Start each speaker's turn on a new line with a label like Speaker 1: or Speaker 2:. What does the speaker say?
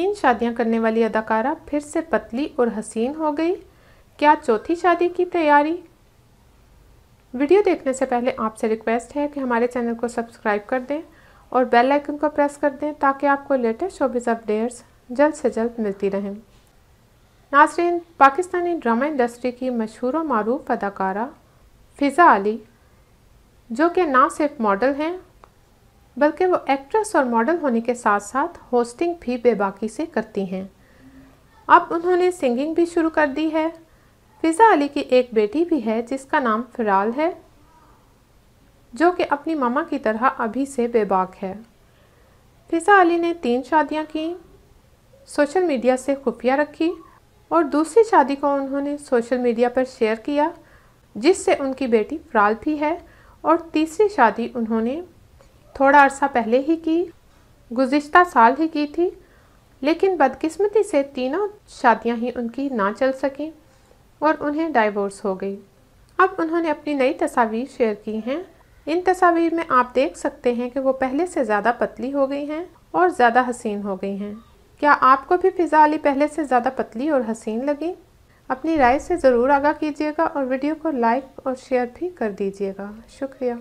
Speaker 1: तीन शादियां करने वाली अदाकारा फिर से पतली और हसीन हो गई क्या चौथी शादी की तैयारी वीडियो देखने से पहले आपसे रिक्वेस्ट है कि हमारे चैनल को सब्सक्राइब कर दें और बेल आइकन को प्रेस कर दें ताकि आपको लेटेस्ट शोबिज अपडेट्स जल्द से जल्द मिलती रहें नाजरीन पाकिस्तानी ड्रामा इंडस्ट्री की मशहूर व मरूफ अदाकारा फ़िज़ा अली जो कि ना सिर्फ मॉडल हैं बल्कि वो एक्ट्रेस और मॉडल होने के साथ साथ होस्टिंग भी बेबाकी से करती हैं अब उन्होंने सिंगिंग भी शुरू कर दी है फ़िज़ा अली की एक बेटी भी है जिसका नाम फ़िराल है जो कि अपनी मामा की तरह अभी से बेबाक है फ़िज़ा अली ने तीन शादियां की सोशल मीडिया से खुफिया रखी और दूसरी शादी को उन्होंने सोशल मीडिया पर शेयर किया जिससे उनकी बेटी फ़िराल भी है और तीसरी शादी उन्होंने थोड़ा अरसा पहले ही की गुज्त साल ही की थी लेकिन बदकिस्मती से तीनों शादियां ही उनकी ना चल सकें और उन्हें डाइवोर्स हो गई अब उन्होंने अपनी नई तस्वीर शेयर की हैं इन तस्वीर में आप देख सकते हैं कि वो पहले से ज़्यादा पतली हो गई हैं और ज़्यादा हसीन हो गई हैं क्या आपको भी फ़िज़ा अली पहले से ज़्यादा पतली और हसीन लगी अपनी राय से ज़रूर आगा कीजिएगा और वीडियो को लाइक और शेयर भी कर दीजिएगा शुक्रिया